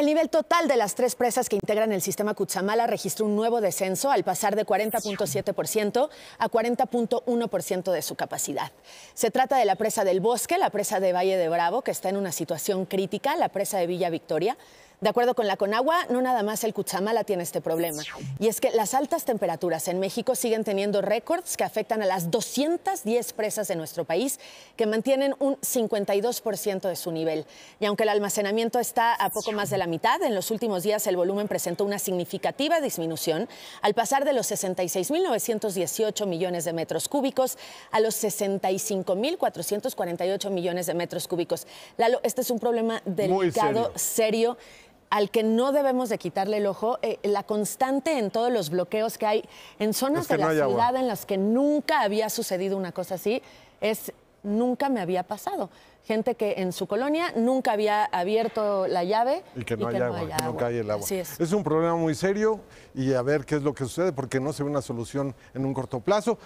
El nivel total de las tres presas que integran el sistema Cuchamala registró un nuevo descenso al pasar de 40.7% a 40.1% de su capacidad. Se trata de la presa del Bosque, la presa de Valle de Bravo, que está en una situación crítica, la presa de Villa Victoria, de acuerdo con la Conagua, no nada más el Cuchamala tiene este problema. Y es que las altas temperaturas en México siguen teniendo récords que afectan a las 210 presas de nuestro país, que mantienen un 52% de su nivel. Y aunque el almacenamiento está a poco más de la mitad, en los últimos días el volumen presentó una significativa disminución al pasar de los 66.918 millones de metros cúbicos a los 65.448 millones de metros cúbicos. Lalo, este es un problema delicado, serio al que no debemos de quitarle el ojo, eh, la constante en todos los bloqueos que hay en zonas de la ciudad en las que nunca había sucedido una cosa así, es nunca me había pasado. Gente que en su colonia nunca había abierto la llave y que no, haya agua. cae el agua. es. es un problema muy serio y a ver qué es lo que sucede porque no se ve una solución en un corto plazo.